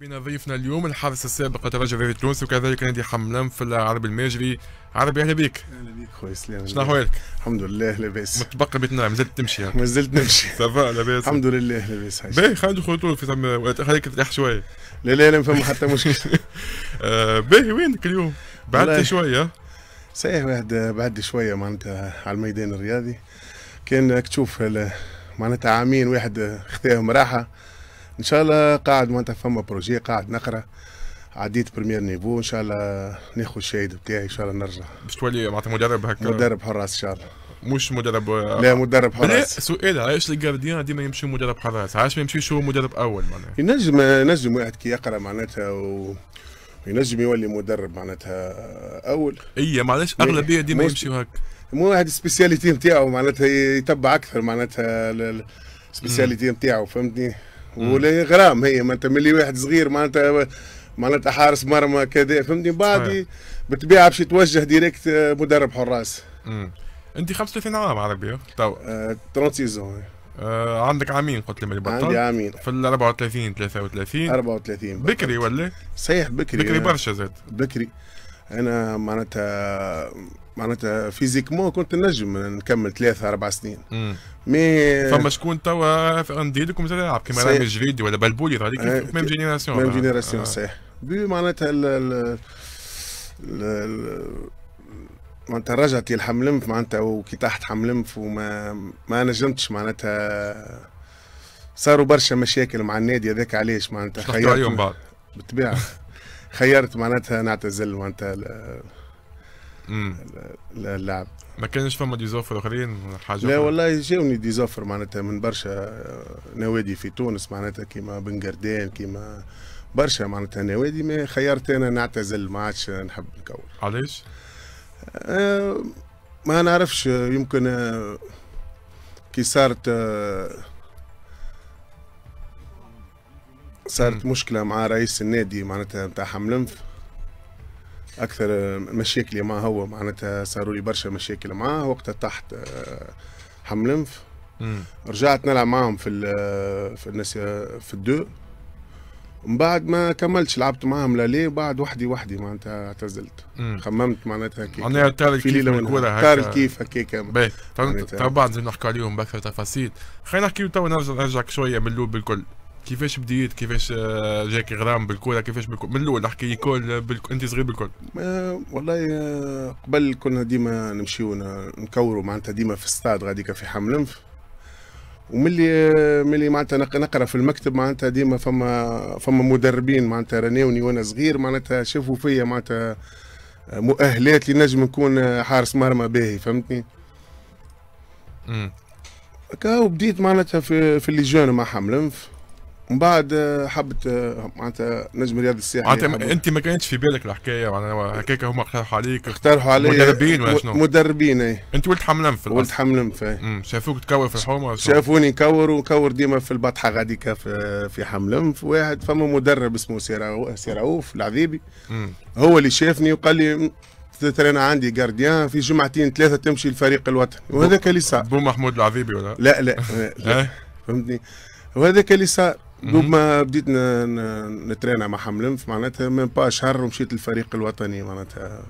بين ضيفنا اليوم الحارس السابق لترجي في تونس وكذلك نادي حملان في العربي المجري عربي اهلا بك اهلا بك خويا سلام شنو احوالك؟ الحمد لله لاباس متبقى بتنام مازلت تمشي يعني. مازلت نمشي صافا لاباس الحمد لله لاباس باهي خلينا ندخلوا في ثم خليك ترتاح شويه لا لا لا ما فما حتى مشكل آه، باهي وينك اليوم؟ بعدت شويه صحيح واحد بعد شويه معناتها على الميدان الرياضي كان تشوف معناتها عامين واحد خذاهم راحه ان شاء الله قاعد معناتها فما بروجي قاعد نقرا عديت بريمير نيفو ان شاء الله ناخذ الشهيد بتاعي ان شاء الله نرجع باش تولي معناتها مدرب هكا مدرب حراس ان شاء الله مش مدرب آه. لا مدرب حراس سؤال علاش الجارديان ديما يمشي مدرب حراس علاش ما يمشيش هو مدرب اول معناتها ينجم ينجم واحد كي يقرا معناتها وينجم يولي مدرب معناتها اول اي معلش اغلبيه ديما يمشي هكا مو واحد السبيسياليتي نتاعو معناتها يتبع اكثر معناتها السبيسياليتي نتاعو فهمتني ولا غرام هي معناتها ملي واحد صغير معناتها معناتها حارس مرمى كذا فهمتني بعدي بالطبيعه باش يتوجه ديريكت آه، مدرب حراس امم انت 35 عام على اه؟ تو 36 سنه آه،, آه عندك عامين قلت لي ملي عندي عامين في ال 34 33 34 بكري ولا؟ صحيح بكري بكري برشا زاد بكري انا معناتها معناتها فيزيكمون كنت نجم نكمل ثلاثة أربع سنين مي فما شكون توا في أنديدك ومازال يلعب كيما رامي الجريدي ولا بلبولي هذيك آه، ميم جينيراسيون ميم جينيراسيون آه. صحيح. بي معناتها معناتها رجعت لمف معناتها وكي تحت حملنف وما ما نجمتش معناتها صاروا برشا مشاكل مع النادي هذاك علاش معناتها خيرت عليهم بعض بالطبيعه خيرت معناتها نعتزل معناتها اللعب ما كانش فما ديزوفر اخرين حاجه لا والله جاوني ديزوفر معناتها من برشا نوادي في تونس معناتها كيما بن قردان كيما برشا معناتها نوادي ما خيرت انا نعتزل ما عادش نحب نكون علاش؟ آه، ما نعرفش يمكن كي صارت أه صارت مشكله مع رئيس النادي معناتها نتاع حملنف اكثر مشاكلي مع هو معناتها صاروا لي برشا مشاكل معاه وقتها تحت آه، حملنف رجعت نلعب معاهم في آه، في الناس آه، في الدو من بعد ما كملتش لعبت معاهم لالي بعد وحدي وحدي معناتها اعتزلت خممت معناتها هكاك معناها طار كيف ليله من هكا طار الكيف هكاك تو بعد نحكي عليهم باكثر تفاصيل خلينا نحكي تو نرجع نرجعك شويه باللوب الكل كيفاش بديت كيفاش آه، جاك غرام بالكره كيفاش بالكره من الاول احكي كل بالك... انت صغير بالكل والله آه، قبل كنا ديما نمشيو نكوروا معناتها ديما في الستاد غاديك في حملنف وملي آه، ملي معناتها نقرا في المكتب معناتها ديما فما فما مدربين معناتها رانيوني وانا صغير معناتها شافوا فيا معناتها مؤهلات اللي نجم نكون حارس مرمى باهي فهمتني امم هكا وبديت معناتها في في الليجون مع حملنف من بعد آه، حبت آه، معناتها نجم رياض السياحي معناتها انت ما كانتش في بالك الحكايه معناتها هكاك هما اقترحوا عليك اقترحوا علي مدربين ولا شنو؟ مدربين اي انت ولد حملنف ولد حملنف اي شافوك تكور في الحومه شافوني نكور ونكور ديما في البطحه غاديكا في, في حملنف واحد فما مدرب اسمه سيراوف العذيبي هو اللي شافني وقال لي انا عندي جارديان في جمعتين ثلاثه تمشي الفريق الوطني وهذاك اللي صار بو محمود العذيبي ولا لا لا, لا, لا إيه؟ فهمتني وهذاك اللي صار دوب ما بديت نترينا مع حملم معناتها من با شهر ومشيت للفريق الوطني معناتها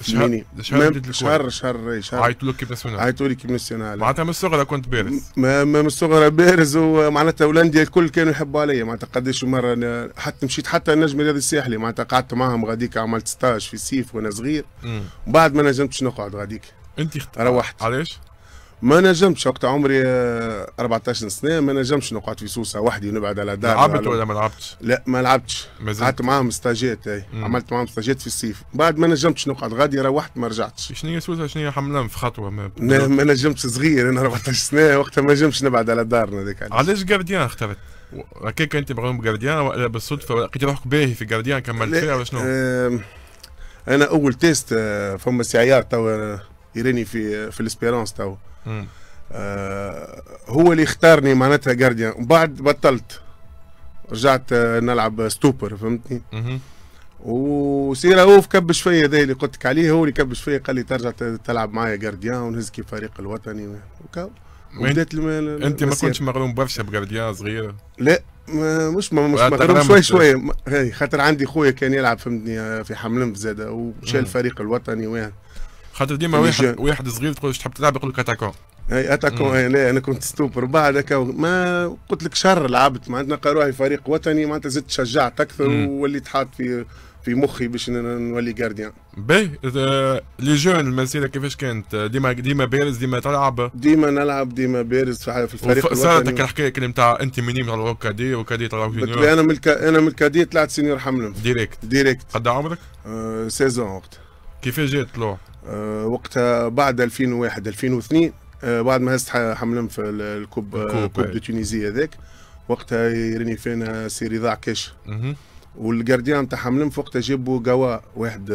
في شهر شهر شهر شهر عيطوا لك كيب ناسيونال عيطوا لي كيب ناسيونال معناتها من الصغرى كنت بارز من الصغرى بارز ومعناتها الانديه الكل كانوا يحبوا عليا معناتها قداش مره حتى مشيت حتى النجم الرياضي الساحلي معناتها قعدت معاهم غاديك عملت ستاج في السيف وانا صغير وبعد ما نجمتش نقعد غاديك انت روحت علاش؟ ما نجمتش وقت عمري 14 آه، سنه ما نجمتش نقعد في سوسه وحدي ونبعد على دار لعبت ولا ما لعبتش؟ لا ما لعبتش قعدت معاهم استاجيت عملت معاهم استاجيت في الصيف بعد ما نجمتش نقعد غادي روحت ما رجعتش شنو هي سوسه شنو هي حملان في خطوه ما ما نجمتش صغير انا 14 سنه وقتها ما نجمتش نبعد على دارنا هذاك علاش جارديان اخترت؟ هكاك انت بغيهم جارديان ولا بالصدفه لقيت روحك باهي في جارديان كملت فيها ولا شنو؟ انا اول تيست آه، فما سي عيار توا آه، يراني في في الاسبيرونس توا آه هو اللي اختارني معناتها جارديان وبعد بطلت رجعت آه نلعب ستوبر فهمتني وسي اوف كبش فيا هذا اللي قلت لك عليه هو اللي كبش فيا قال لي ترجع تلعب معايا جارديان ونهز كيف فريق الوطني وكاو انت ما كنتش مغروم برشا بجارديان صغير لا ما مش ما مش مغروم شوي شوي إيه، خاطر عندي خويا كان يلعب فهمتني في حملم زاده ومشى الفريق الوطني وين خاطر ديما واحد واحد صغير تقول تحب تلعب يقول لك اتاكون اي اتاكون لا انا كنت ستوبر بعد هكا ما قلت لك شهر لعبت معناتها نلقى روحي فريق وطني معناتها زدت شجعت اكثر وليت حاط في في مخي باش نولي جارديان باهي لي جون المسيره كيفاش كانت ديما ديما بارز ديما تلعب ديما نلعب ديما بارز في الفريق صارت الحكايه كلمة تاع انت مني من طلعوك كادي وكادي طلعوك جونيور انا من الك... انا من الكادي طلعت سينيور حملم ديريكت ديريكت قد عمرك؟ آه سيزون وقت كيفاش جات طلوع؟ آه، وقتها بعد 2001 2002 آه، بعد ما هزت حملم في الكوب آه، الكوب دو تونيزي هذاك وقتها يرني فينا سي رضا عكاش والجارديان تاع حملم وقتها جابوا قوا واحد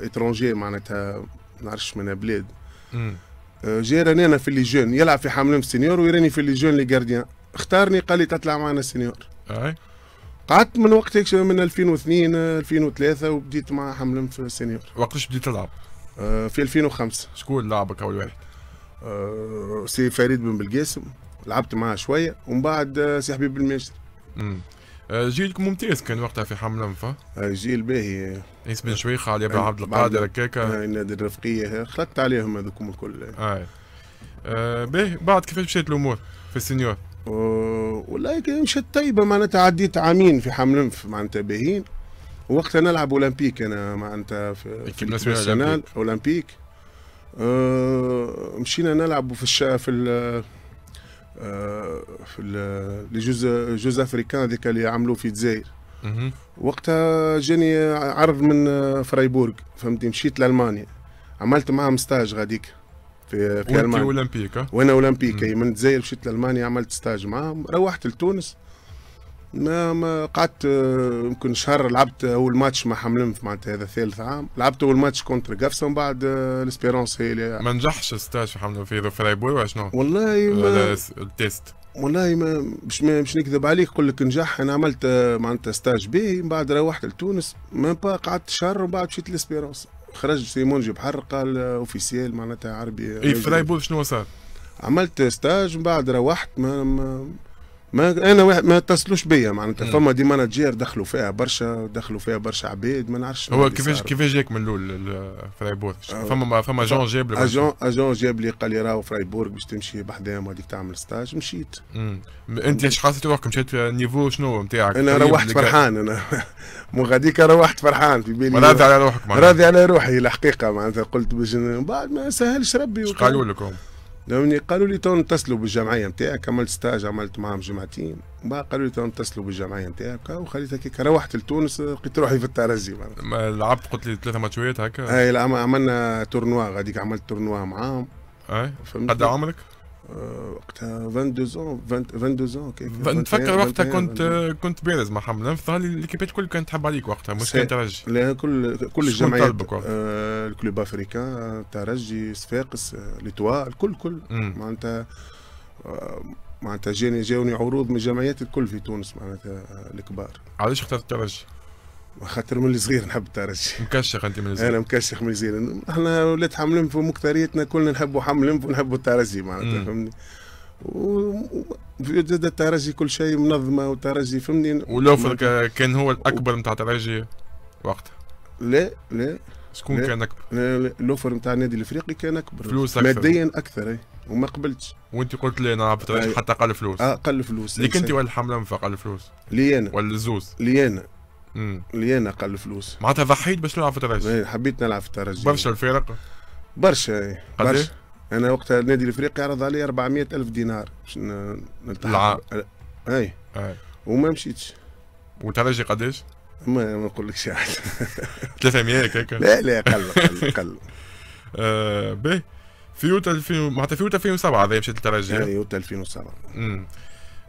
اترونجي معناتها ما نعرفش من بلاد جا راني انا في ليجون جون يلعب في حملم سينيور ويراني في ليجون جون لي جارديان اختارني قال لي تطلع معنا سينيور اي قعدت من وقتك من 2002 2003 وبديت مع حملم في سينيور وقتاش بديت تلعب؟ آه، في 2005 شكون لعبك اول واحد؟ آه، سي فريد بن بلقاسم لعبت معاه شويه ومن بعد آه، سي حبيب الماجد جيلك ممتاز كان وقتها في حمل انفا جيل باهي اسم بن شويخة علي بن عبد القادر هكاك نادي الرفقية خلطت عليهم هذوكم الكل اي آه باهي بعد كيفاش مشات الامور في السنيور والله مشات طيبة معناتها عديت عامين في حمل انف معناتها باهيين وقتها نلعب اولمبيك انا معناتها في, في الناسيونال اولمبيك أه مشينا نلعبوا في الش... في ال... آه، في لي جوز جوز افريكان هذيك اللي عملوه في الجزائر وقتها جاني عرض من فرايبورغ فهمتني مشيت لالمانيا عملت معاهم ستاج غاديك في في المانيا اولمبيك وانا اولمبيك من الجزائر مشيت لالمانيا عملت ستاج معاهم روحت لتونس ما ما قعدت آه، يمكن شهر لعبت اول ماتش مع حملنف معناتها هذا ثالث عام لعبت اول ماتش كونتر قفصه ومن بعد آه، الاسبيرونس هي اللي ما نجحش ستاج حملم في بوي ولا شنو؟ والله ما التيست والله ما مش مش نكذب عليك نقول لك نجح انا عملت آه، معناتها ستاج باهي من بعد روحت لتونس ما قعدت شهر ومن بعد مشيت لاسبيرونس خرج سيمون جي بحر قال اوفيسيال معناتها عربي اي بوي شنو صار؟ عملت ستاج من بعد روحت ما, ما ما انا واحد ما اتصلوش بيا معناتها فما دي مانجير دخلوا فيها برشا دخلوا فيها برشا عباد ما نعرفش هو كيفاش كيفاش جاك من الاول فرايبورغ آه. فما فما جون جاب لي اجون اجون جاب لي قال لي راهو فرايبورغ باش تمشي بحداهم وهذيك تعمل ستاج مشيت انت ايش حاسس روحك مشيت النيفو شنو نتاعك انا روحت فرحان انا مو غاديك روحت فرحان في بالي راضي على روحك معناتها راضي على روحي الحقيقه معناتها قلت باش بعد ما سهلش ربي قالوا لكم لأني قالوا لي تو نتصلوا بالجمعيه نتاعك كملت ستاج عملت معاهم جمعتين ما قالوا لي تو نتصلوا بالجمعيه نتاعك وخليت هكاك روحت لتونس لقيت روحي في الترجي لعبت قلت لي ثلاثه ماتشويات هكا اي عملنا تورنوا غاديك عملت تورنوا معاهم اي قد إيه عمرك؟ وقتها 22 22 ans كيف نتفكر وقتها كنت كنت بارز مع حمد الانف ظهر لي ليكيبات الكل كانت تحب عليك وقتها مش كان ترجي لا كل كل الجمعيات آه، الكلوب افريكان ترجي صفاقس آه، لتوا الكل كل معناتها آه، معناتها جاني جاوني عروض من الجمعيات الكل في تونس معناتها الكبار علاش اخترت الترجي؟ خاطر من الصغير نحب الترجي مكشخ انت من الصغير انا مكشخ من الصغير احنا ولاد حملنف ومكثريتنا كلنا نحبوا حملنف ونحبوا الترجي معناتها فهمني وزاد الترجي كل شيء منظمه والترجي فهمني ولوفر كان هو الاكبر نتاع و... الترجي وقتها لا لا شكون كان اكبر؟ لا لا الاوفر نتاع النادي الافريقي كان اكبر فلوس اكثر ماديا اكثر اي وما قبلتش وانت قلت لي انا حتى اقل فلوس اه اقل فلوس ليك انت ولا الحمله اقل فلوس؟ لي انا ولا الزوز؟ لي انا مليان اقل فلوس معناتها ضحيت باش نلعب في الترجي إيه، حبيت نلعب في الترجي برشا الفرق برشا إيه. برشا إيه؟ انا وقتها النادي الافريقي عرض علي 400 الف دينار باش نلتحق اي وما مشيتش والترجي قداش؟ ما ما نقولكش 300 هكا لا لا قل قل قل آه، به باهي في يوتا معناتها في يوتا 2007 هذا مشيت للترجي اي يوتا 2007 امم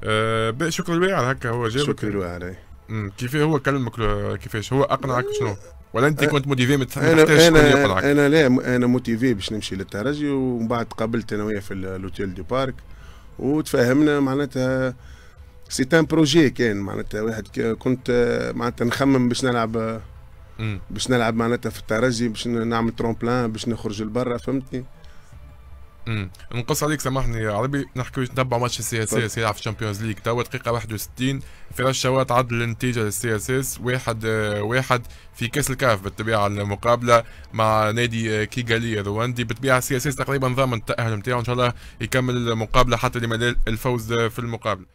آه، شكرا الواعر هكا هو جابك شكرا الواعر امم كيف هو كلمك كيفاش هو اقنعك شنو ولا انت كنت موتيفي ما تحتاجش شكون يقنعك انا لا انا موتيفي باش نمشي للترجي ومن بعد قابلت انا وياه في الاوتيل دي بارك وتفاهمنا معناتها سي ان بروجي كان معناتها واحد كنت آه، معناتها نخمم باش نلعب آه، باش نلعب معناتها في الترجي باش نعمل ترومبلان باش نخرج لبرا فهمتني نقص عليك سامحني يا عربي نحكي نتبع ماتش السي اس اس يلعب في الشامبيونز ليج توا دقيقة 61 في شوات عدل النتيجة للسي اس اس واحد آه، واحد في كاس الكاف بالطبيعة المقابلة مع نادي آه، كيغالي الرواندي بالطبيعة السي اس اس تقريبا ضامن التأهل نتاعو ان شاء الله يكمل المقابلة حتى لما الفوز آه، في المقابلة